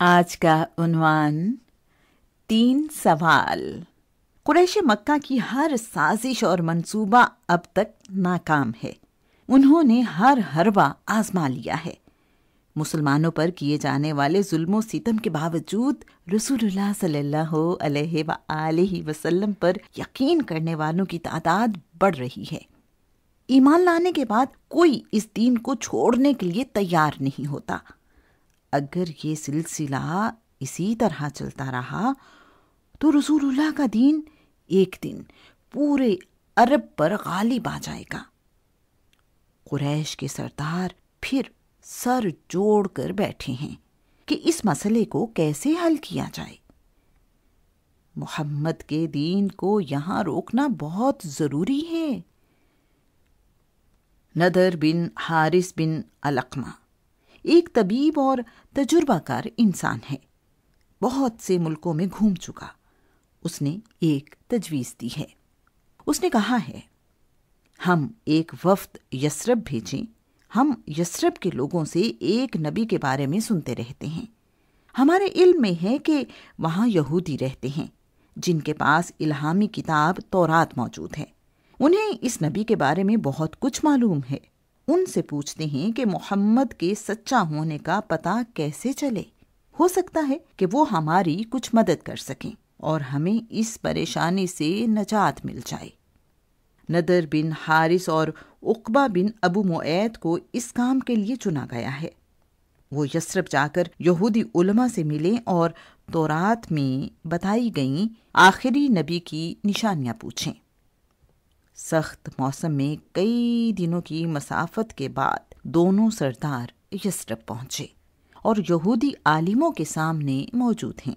आज का उन्वान तीन सवाल कुरैश मक्का की हर साजिश और मंसूबा अब तक नाकाम है उन्होंने हर हरवा आजमा लिया है मुसलमानों पर किए जाने वाले जुल्मों सितम के बावजूद रसूलुल्लाह सल्लल्लाहु अलैहि वसल्लम वसल्लम पर यकीन करने वालों की तादाद बढ़ रही है ईमान लाने के बाद कोई इस दीन को छोड़ने के लिए तैयार नहीं होता अगर ये सिलसिला इसी तरह चलता रहा तो रसूलुल्लाह का दीन एक दिन पूरे अरब पर गालिब आ जाएगा कुरैश के सरदार फिर सर जोड़ कर बैठे हैं कि इस मसले को कैसे हल किया जाए मोहम्मद के दीन को यहां रोकना बहुत ज़रूरी है नदर बिन हारिस बिन अलकमा एक तबीब और तजुर्बाकार इंसान है बहुत से मुल्कों में घूम चुका उसने एक तजवीज़ दी है उसने कहा है हम एक वफ्द यसरब भेजें हम यसरब के लोगों से एक नबी के बारे में सुनते रहते हैं हमारे इल्म में है कि वहाँ यहूदी रहते हैं जिनके पास इल्हामी किताब तौरात मौजूद है उन्हें इस नबी के बारे में बहुत कुछ मालूम है उनसे पूछते हैं कि मोहम्मद के सच्चा होने का पता कैसे चले हो सकता है कि वो हमारी कुछ मदद कर सकें और हमें इस परेशानी से नजात मिल जाए नदर बिन हारिस और उकबा बिन अबू मोद को इस काम के लिए चुना गया है वो यसरब जाकर यहूदी उलमा से मिले और तोरात में बताई गई आखिरी नबी की निशानियां पूछें सख्त मौसम में कई दिनों की मसाफत के बाद दोनों सरदार यसरब पहुंचे और यहूदी आलिमों के सामने मौजूद हैं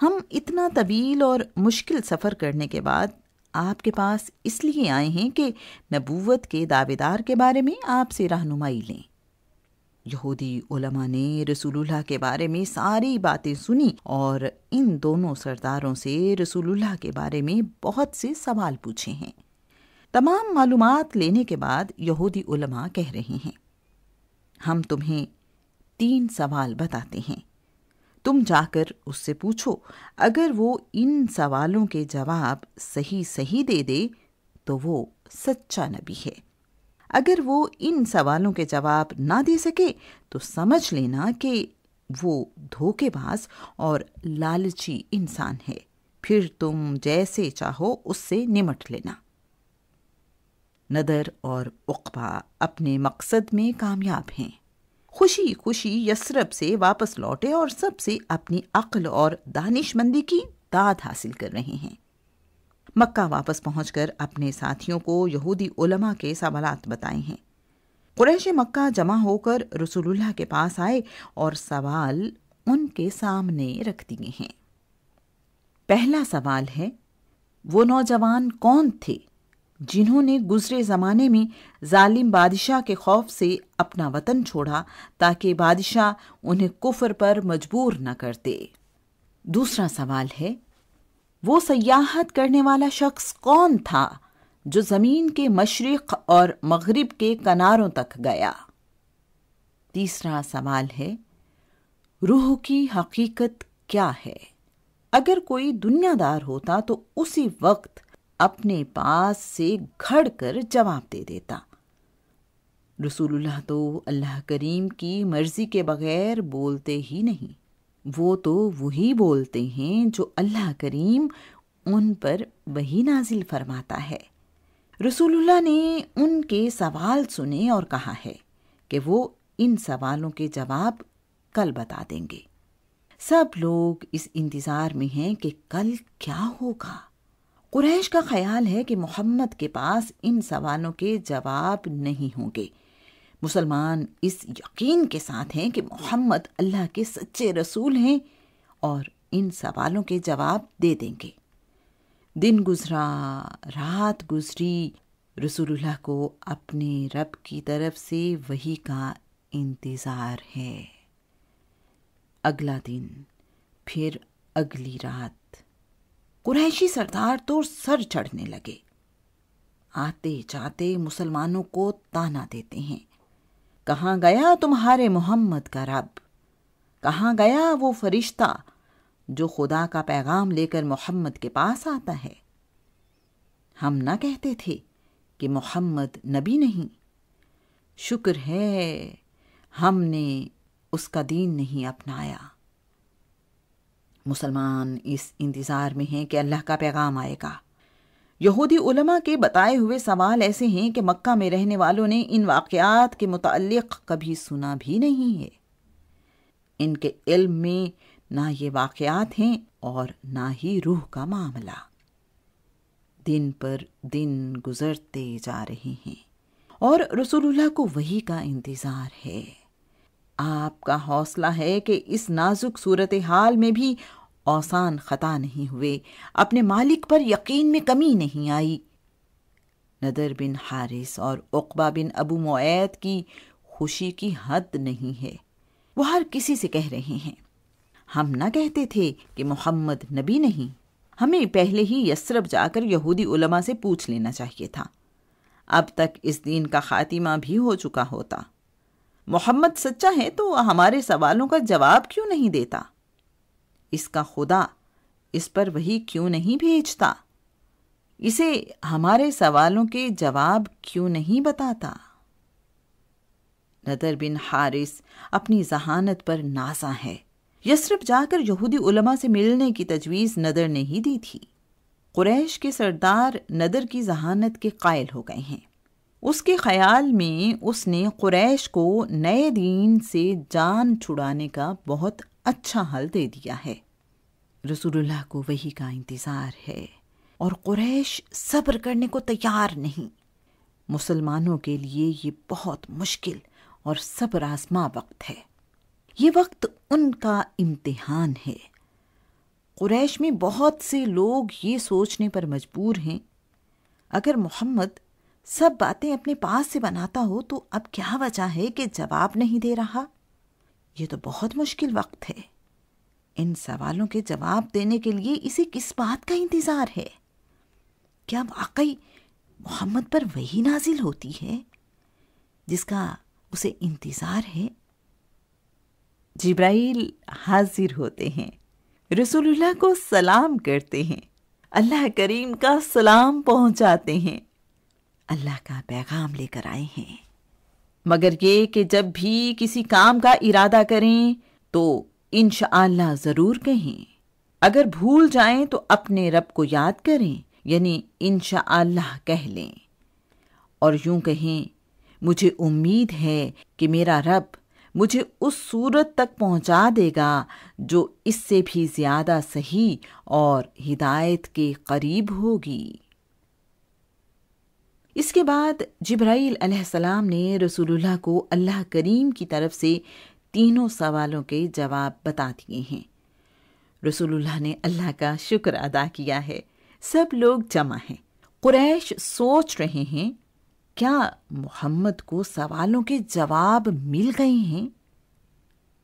हम इतना तवील और मुश्किल सफ़र करने के बाद आपके पास इसलिए आए हैं कि नबूवत के दावेदार के बारे में आपसे रहनुमाई लें यहूदी उलमा ने रसूलुल्लाह के बारे में सारी बातें सुनी और इन दोनों सरदारों से रसूलुल्लाह के बारे में बहुत से सवाल पूछे हैं तमाम मालूम लेने के बाद यहूदी उलमा कह रहे हैं हम तुम्हें तीन सवाल बताते हैं तुम जाकर उससे पूछो अगर वो इन सवालों के जवाब सही सही दे दे तो वो सच्चा नबी है अगर वो इन सवालों के जवाब ना दे सके तो समझ लेना कि वो धोखेबाज और लालची इंसान है फिर तुम जैसे चाहो उससे निमट लेना नदर और उकबा अपने मकसद में कामयाब हैं खुशी खुशी यसरब से वापस लौटे और सबसे अपनी अक्ल और दानिशमंदी की दाद हासिल कर रहे हैं मक्का वापस पहुंचकर अपने साथियों को यहूदी उलमा के सवाल बताए हैं कुरैश मक्का जमा होकर रसूलुल्लाह के पास आए और सवाल उनके सामने रख दिए हैं पहला सवाल है वो नौजवान कौन थे जिन्होंने गुजरे ज़माने में जालिम बादशाह के खौफ से अपना वतन छोड़ा ताकि बादशाह उन्हें कुफर पर मजबूर न कर दे दूसरा सवाल है वो सयाहत करने वाला शख्स कौन था जो ज़मीन के मशरक़ और मगरिब के किनारों तक गया तीसरा सवाल है रूह की हकीकत क्या है अगर कोई दुनियादार होता तो उसी वक्त अपने पास से घड़ कर जवाब दे देता रसूलुल्लाह तो अल्लाह करीम की मर्ज़ी के बगैर बोलते ही नहीं वो तो वही बोलते हैं जो अल्लाह करीम उन पर वही नाजिल फरमाता है रसूलुल्लाह ने उनके सवाल सुने और कहा है कि वो इन सवालों के जवाब कल बता देंगे सब लोग इस इंतज़ार में हैं कि कल क्या होगा कुरैश का ख्याल है कि मोहम्मद के पास इन सवालों के जवाब नहीं होंगे मुसलमान इस यकीन के साथ हैं कि मोहम्मद अल्लाह के सच्चे रसूल हैं और इन सवालों के जवाब दे देंगे दिन गुजरा रात गुजरी रसूलुल्लाह को अपने रब की तरफ से वही का इंतज़ार है अगला दिन फिर अगली रात कुरैशी सरदार तो सर चढ़ने लगे आते जाते मुसलमानों को ताना देते हैं कहाँ गया तुम्हारे मोहम्मद का रब कहाँ गया वो फरिश्ता जो खुदा का पैगाम लेकर मोहम्मद के पास आता है हम ना कहते थे कि मोहम्मद नबी नहीं शुक्र है हमने उसका दीन नहीं अपनाया मुसलमान इस इंतज़ार में हैं कि अल्लाह का पैगाम आएगा यहूदी उलमा के बताए हुए सवाल ऐसे हैं कि मक्का में रहने वालों ने इन वाकयात के मुतक़ कभी सुना भी नहीं है इनके इल्म में ना ये वाकयात हैं और ना ही रूह का मामला दिन पर दिन गुजरते जा रहे हैं और रसूलुल्लाह को वही का इंतज़ार है आपका हौसला है कि इस नाजुक सूरत हाल में भी औसान खता नहीं हुए अपने मालिक पर यकीन में कमी नहीं आई नदर बिन हारिस और उकबा बिन अबू मोद की खुशी की हद नहीं है वो हर किसी से कह रहे हैं हम ना कहते थे कि मोहम्मद नबी नहीं हमें पहले ही यसरब जाकर यहूदी उलमा से पूछ लेना चाहिए था अब तक इस दिन का खातिमा भी हो चुका होता मोहम्मद सच्चा है तो हमारे सवालों का जवाब क्यों नहीं देता इसका खुदा इस पर वही क्यों नहीं भेजता इसे हमारे सवालों के जवाब क्यों नहीं बताता नदर बिन हारिस अपनी जहानत पर नाजा है यसरफ जाकर यहूदी उलमा से मिलने की तजवीज़ नदर ने ही दी थी कुरैश के सरदार नदर की जहानत के कायल हो गए हैं उसके ख्याल में उसने कुरैश को नए दीन से जान छुड़ाने का बहुत अच्छा हल दे दिया है रसूलुल्लाह को वही का इंतज़ार है और कुरैश सब्र करने को तैयार नहीं मुसलमानों के लिए ये बहुत मुश्किल और सब्र आजमा वक्त है ये वक्त उनका इम्तिहान है कुरैश में बहुत से लोग ये सोचने पर मजबूर हैं अगर मोहम्मद सब बातें अपने पास से बनाता हो तो अब क्या वजह है कि जवाब नहीं दे रहा ये तो बहुत मुश्किल वक्त है इन सवालों के जवाब देने के लिए इसे किस बात का इंतज़ार है क्या वाकई मोहम्मद पर वही नाजिल होती है जिसका उसे इंतज़ार है जिब्राइल हाजिर होते हैं रसूलुल्लाह को सलाम करते हैं अल्लाह करीम का सलाम पहुंचाते हैं अल्लाह का पैगाम लेकर आए हैं मगर ये कि जब भी किसी काम का इरादा करें तो इनशाला जरूर कहें अगर भूल जाएं तो अपने रब को याद करें यानी इनशाला कह लें और यूं कहें मुझे उम्मीद है कि मेरा रब मुझे उस सूरत तक पहुंचा देगा जो इससे भी ज़्यादा सही और हिदायत के करीब होगी इसके बाद जिब्राइल अलैहिस्सलाम ने रसूलुल्लाह को अल्लाह करीम की तरफ से तीनों सवालों के जवाब बता दिए हैं रसूलुल्लाह ने अल्लाह का शुक्र अदा किया है सब लोग जमा हैं कुरैश सोच रहे हैं क्या मोहम्मद को सवालों के जवाब मिल गए हैं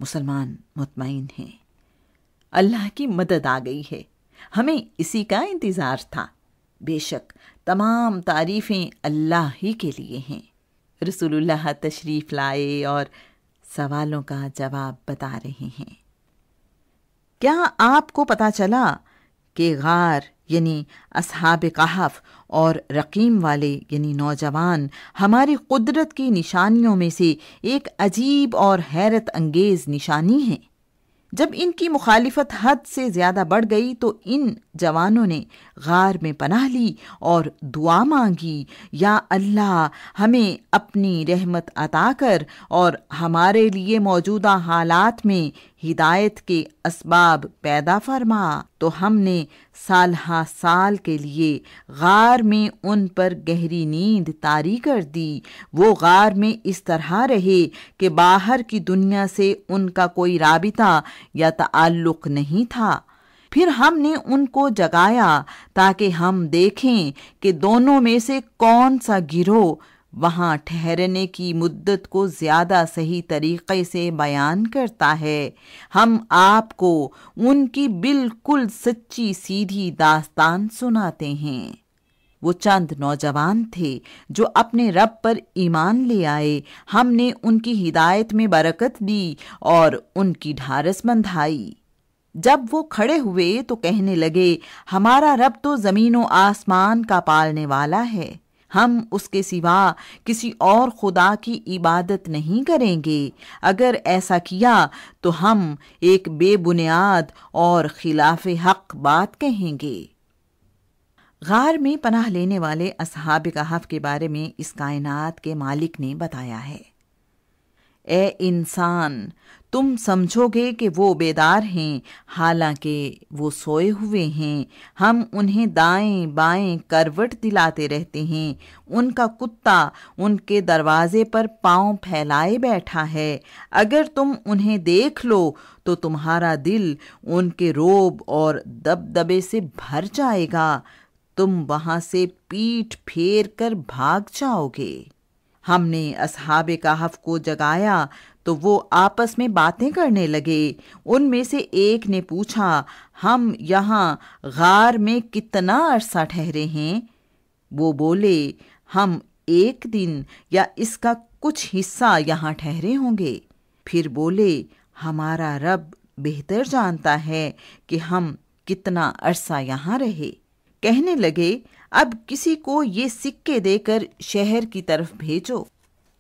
मुसलमान मुतमिन हैं अल्लाह की मदद आ गई है हमें इसी का इंतज़ार था बेशक तमाम तारीफ़ें अल्लाह ही के लिए हैं रसूलुल्लाह तशरीफ़ लाए और सवालों का जवाब बता रहे हैं क्या आपको पता चला कि गार यानी असहाब कहाफ और रकीम वाले यानी नौजवान हमारी कुदरत की निशानियों में से एक अजीब और हैरत अंगेज़ निशानी है जब इनकी मुखालिफत हद से ज़्यादा बढ़ गई तो इन जवानों ने गार में पनाह ली और दुआ मांगी या अल्लाह हमें अपनी रहमत अता कर और हमारे लिए मौजूदा हालात में हिदायत के असबाब पैदा फरमा तो हमने साल साल के लिए गार में उन पर गहरी नींद तारी कर दी वो गार में इस तरह रहे कि बाहर की दुनिया से उनका कोई राबिता या ताल्लुक नहीं था फिर हमने उनको जगाया ताकि हम देखें कि दोनों में से कौन सा गिरोह वहाँ ठहरने की मुद्दत को ज़्यादा सही तरीक़े से बयान करता है हम आपको उनकी बिल्कुल सच्ची सीधी दास्तान सुनाते हैं वो चंद नौजवान थे जो अपने रब पर ईमान ले आए हमने उनकी हिदायत में बरकत दी और उनकी ढारस बंधाई जब वो खड़े हुए तो कहने लगे हमारा रब तो जमीनों आसमान का पालने वाला है हम उसके सिवा किसी और खुदा की इबादत नहीं करेंगे अगर ऐसा किया तो हम एक बेबुनियाद और खिलाफ हक बात कहेंगे गार में पनाह लेने वाले असहाब कहाफ के बारे में इस कायनात के मालिक ने बताया है ए इंसान तुम समझोगे कि वो बेदार हैं हालांकि वो सोए हुए हैं हम उन्हें दाएं बाएं करवट दिलाते रहते हैं उनका कुत्ता उनके दरवाजे पर पांव फैलाए बैठा है अगर तुम उन्हें देख लो तो तुम्हारा दिल उनके रोब और दबदबे से भर जाएगा तुम वहाँ से पीठ फेर कर भाग जाओगे हमने असहाब कहाफ को जगाया तो वो आपस में बातें करने लगे उनमें से एक ने पूछा हम यहाँ गार में कितना अरसा ठहरे हैं वो बोले हम एक दिन या इसका कुछ हिस्सा यहाँ ठहरे होंगे फिर बोले हमारा रब बेहतर जानता है कि हम कितना अरसा यहाँ रहे कहने लगे अब किसी को ये सिक्के देकर शहर की तरफ भेजो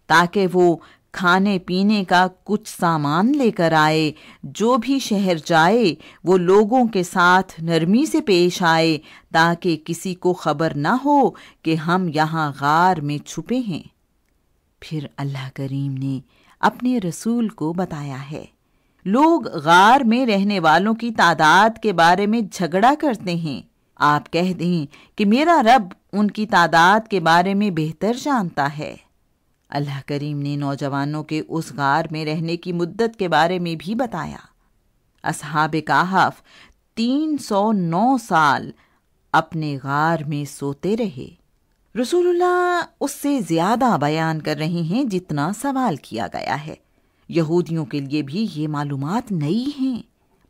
ताकि वो खाने पीने का कुछ सामान लेकर आए जो भी शहर जाए वो लोगों के साथ नरमी से पेश आए ताकि किसी को खबर ना हो कि हम यहाँ गार में छुपे हैं फिर अल्लाह करीम ने अपने रसूल को बताया है लोग गार में रहने वालों की तादाद के बारे में झगड़ा करते हैं आप कह दें कि मेरा रब उनकी तादाद के बारे में बेहतर जानता है अल्लाह करीम ने नौजवानों के उस गार में रहने की मुद्दत के बारे में भी बताया असहाब काहफ तीन सौ नौ साल अपने गार में सोते रहे रसूलुल्लाह उससे ज़्यादा बयान कर रहे हैं जितना सवाल किया गया है यहूदियों के लिए भी ये मालूमात नई हैं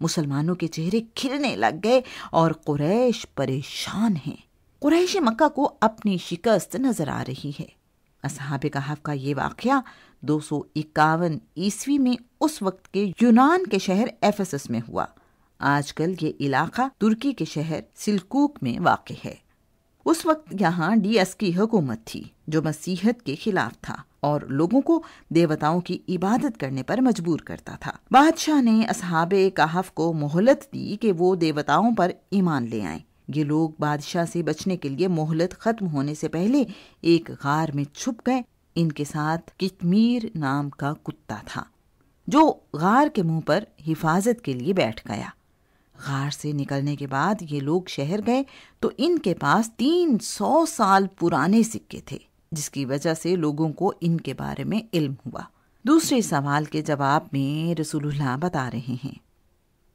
मुसलमानों के चेहरे खिलने लग गए और कुरैश परेशान हैं कुरैश मक्का को अपनी शिकस्त नजर आ रही है असहाब कहाफ का ये वाक़ दो सौ इक्यावन ईस्वी में उस वक्त के यूनान के शहर एफेसस में हुआ आजकल ये इलाका तुर्की के शहर सिलकूक में वाक़ है उस वक्त यहाँ डीएस की हुकूमत थी जो मसीहत के खिलाफ था और लोगों को देवताओं की इबादत करने पर मजबूर करता था बादशाह ने असहाब कहाफ को मोहलत दी कि वो देवताओं पर ईमान ले आए ये लोग बादशाह से बचने के लिए मोहलत खत्म होने से पहले एक गार में छुप गए इनके साथ कितमीर नाम का कुत्ता था जो गार के मुंह पर हिफाजत के लिए बैठ गया गार से निकलने के बाद ये लोग शहर गए तो इनके पास तीन सौ साल पुराने सिक्के थे जिसकी वजह से लोगों को इनके बारे में इल्म हुआ दूसरे सवाल के जवाब में रसूलुल्लाह बता रहे हैं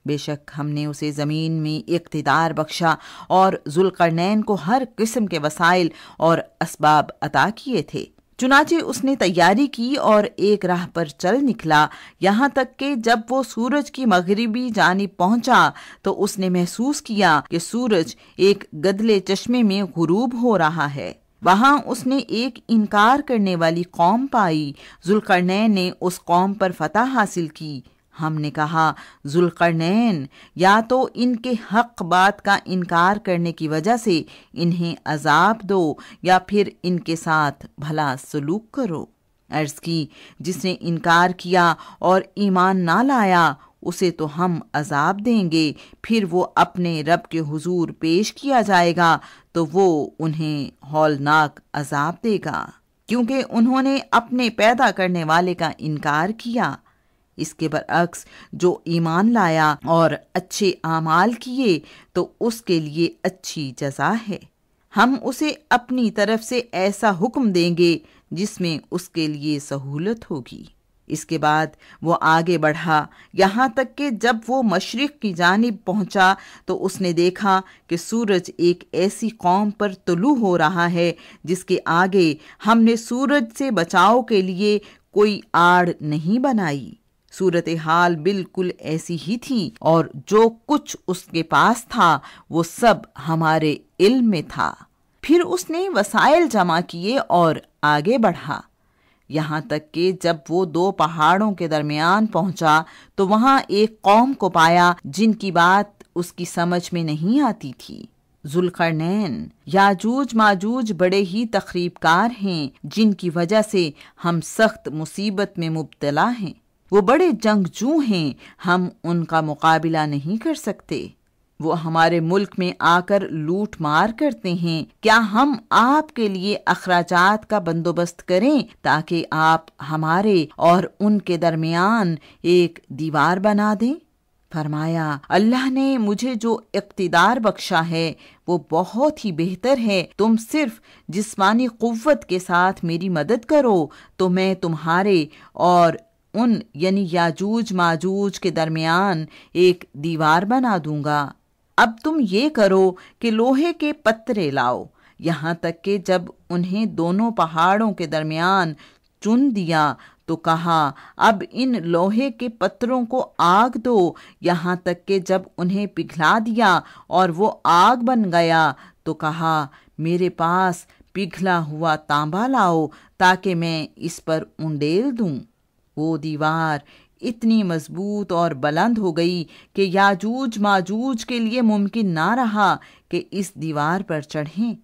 बेशक हमने उसे ज़मीन में इकतदार बख्शा और जुलकरनैन को हर किस्म के वसाइल और इसबाब अता किए थे चुनाचे उसने तैयारी की और एक राह पर चल निकला यहाँ तक के जब वो सूरज की मगरबी जानी पहुंचा तो उसने महसूस किया कि सूरज एक गदले चश्मे में गुरूब हो रहा है वहाँ उसने एक इनकार करने वाली कौम पाई जुलकर्नैन ने उस कौम पर फतह हासिल की हमने कहा जुल्कन या तो इनके हक बात का इनकार करने की वजह से इन्हें अजाब दो या फिर इनके साथ भला सलूक करो अर्ज की जिसने इनकार किया और ईमान ना लाया उसे तो हम अजाब देंगे फिर वो अपने रब के हुजूर पेश किया जाएगा तो वो उन्हें हौलनाक अजाब देगा क्योंकि उन्होंने अपने पैदा करने वाले का इनकार किया इसके बरअक्स जो ईमान लाया और अच्छे आमाल किए तो उसके लिए अच्छी जजा है हम उसे अपनी तरफ से ऐसा हुक्म देंगे जिसमें उसके लिए सहूलत होगी इसके बाद वो आगे बढ़ा यहाँ तक कि जब वो मशरक़ की जानब पहुँचा तो उसने देखा कि सूरज एक ऐसी कौम पर तलू हो रहा है जिसके आगे हमने सूरज से बचाव के लिए कोई आड़ नहीं बनाई सूरत हाल बिल्कुल ऐसी ही थी और जो कुछ उसके पास था वो सब हमारे इल्म में था फिर उसने वसाइल जमा किए और आगे बढ़ा यहाँ तक कि जब वो दो पहाड़ों के दरमियान पहुंचा तो वहाँ एक कौम को पाया जिनकी बात उसकी समझ में नहीं आती थी जुलकरनैन याजूज माजूज बड़े ही तकरीबकार हैं जिनकी वजह से हम सख्त मुसीबत में मुबतला हैं वो बड़े जंगजू हैं हम उनका मुकाबला नहीं कर सकते वो हमारे मुल्क में आकर लूट मार करते हैं क्या हम आपके लिए अखराजात का बंदोबस्त करें ताकि आप हमारे और उनके दरमियान एक दीवार बना दें फरमाया अल्लाह ने मुझे जो इकतदार बख्शा है वो बहुत ही बेहतर है तुम सिर्फ जिस्मानी कुव्वत के साथ मेरी मदद करो तो मैं तुम्हारे और उन यानी याजूज माजूज के दरमियान एक दीवार बना दूंगा अब तुम ये करो कि लोहे के पत्रे लाओ यहाँ तक कि जब उन्हें दोनों पहाड़ों के दरमियान चुन दिया तो कहा अब इन लोहे के पत्रों को आग दो यहाँ तक कि जब उन्हें पिघला दिया और वो आग बन गया तो कहा मेरे पास पिघला हुआ तांबा लाओ ताकि मैं इस पर उंडेल दूं वो दीवार इतनी मजबूत और बुलंद हो गई कि याजूज माजूज के लिए मुमकिन ना रहा कि इस दीवार पर चढ़ें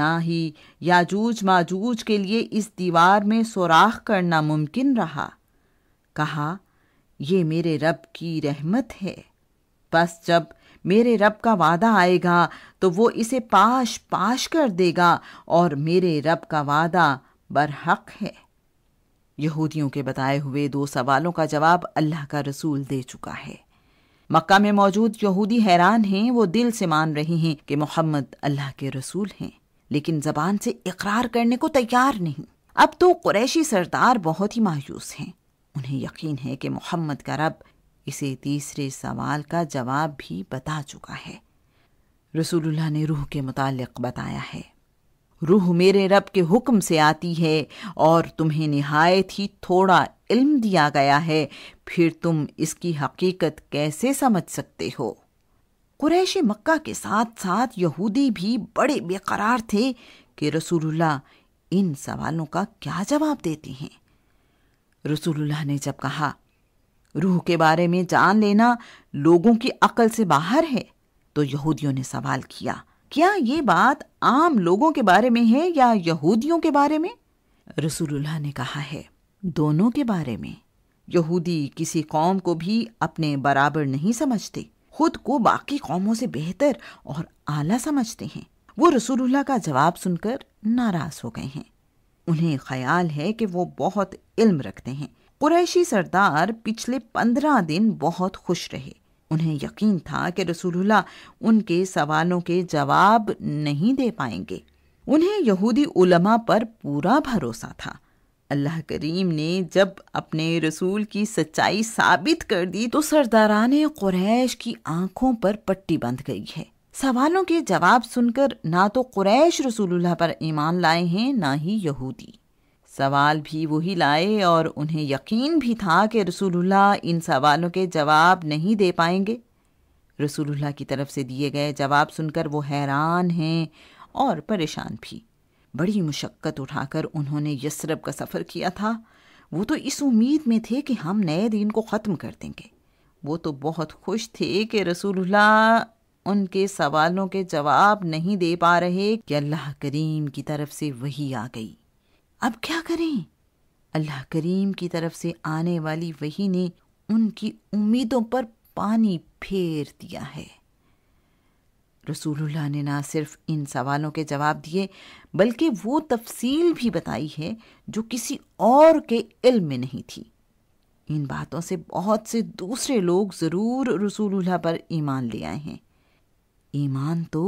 ना ही याजूज माजूज के लिए इस दीवार में सुराख करना मुमकिन रहा कहा ये मेरे रब की रहमत है बस जब मेरे रब का वादा आएगा तो वो इसे पाश पाश कर देगा और मेरे रब का वादा बरहक है यहूदियों के बताए हुए दो सवालों का जवाब अल्लाह का रसूल दे चुका है मक्का में मौजूद यहूदी हैरान हैं वो दिल से मान रहे हैं कि मोहम्मद अल्लाह के रसूल हैं लेकिन जबान से इकरार करने को तैयार नहीं अब तो कुरैशी सरदार बहुत ही मायूस हैं उन्हें यकीन है कि मोहम्मद का रब इसे तीसरे सवाल का जवाब भी बता चुका है रसूलुल्लाह ने रूह के मुतालिक बताया है रूह मेरे रब के हुक्म से आती है और तुम्हें नहायत ही थोड़ा इल्म दिया गया है फिर तुम इसकी हकीकत कैसे समझ सकते हो कुरैश मक्का के साथ साथ यहूदी भी बड़े बेकरार थे कि रसूलुल्लाह इन सवालों का क्या जवाब देते हैं रसूलुल्लाह ने जब कहा रूह के बारे में जान लेना लोगों की अकल से बाहर है तो यहूदियों ने सवाल किया क्या ये बात आम लोगों के बारे में है या यहूदियों के बारे में रसूलुल्लाह ने कहा है दोनों के बारे में यहूदी किसी कौम को भी अपने बराबर नहीं समझते खुद को बाकी कौमों से बेहतर और आला समझते हैं वो रसूलुल्लाह का जवाब सुनकर नाराज हो गए हैं उन्हें ख्याल है कि वो बहुत इल्म रखते हैं कुरैशी सरदार पिछले पंद्रह दिन बहुत खुश रहे उन्हें यकीन था कि रसूलुल्लाह उनके सवालों के जवाब नहीं दे पाएंगे उन्हें यहूदी उलमा पर पूरा भरोसा था अल्लाह करीम ने जब अपने रसूल की सच्चाई साबित कर दी तो सरदारान कुरैश की आंखों पर पट्टी बंध गई है सवालों के जवाब सुनकर ना तो कुरैश रसूलुल्लाह पर ईमान लाए हैं ना ही यहूदी सवाल भी वही लाए और उन्हें यकीन भी था कि रसूलुल्लाह इन सवालों के जवाब नहीं दे पाएंगे रसूलुल्लाह की तरफ से दिए गए जवाब सुनकर वो हैरान हैं और परेशान भी बड़ी मुशक्क़त उठाकर उन्होंने यसरब का सफ़र किया था वो तो इस उम्मीद में थे कि हम नए दिन को ख़त्म कर देंगे वो तो बहुत खुश थे कि रसूलुल्लाह उनके सवालों के जवाब नहीं दे पा रहे कि अल्लाह करीम की तरफ से वही आ गई अब क्या करें अल्लाह करीम की तरफ से आने वाली वही ने उनकी उम्मीदों पर पानी फेर दिया है रसूलुल्लाह ने ना सिर्फ इन सवालों के जवाब दिए बल्कि वो तफसील भी बताई है जो किसी और के इल्म में नहीं थी इन बातों से बहुत से दूसरे लोग ज़रूर रसूलुल्लाह पर ईमान ले आए हैं ईमान तो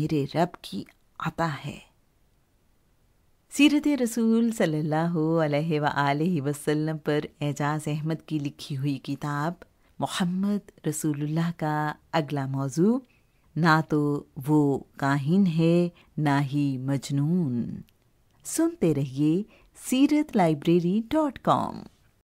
मेरे रब की आता है सीरत रसूल सल्ला वसलम वसल्लम पर एजाज अहमद की लिखी हुई किताब मोहम्मद रसूलुल्लाह का अगला मौजू ना तो वो काहिन है ना ही मजनून सुनते रहिए सीरत लाइब्रेरी डॉट कॉम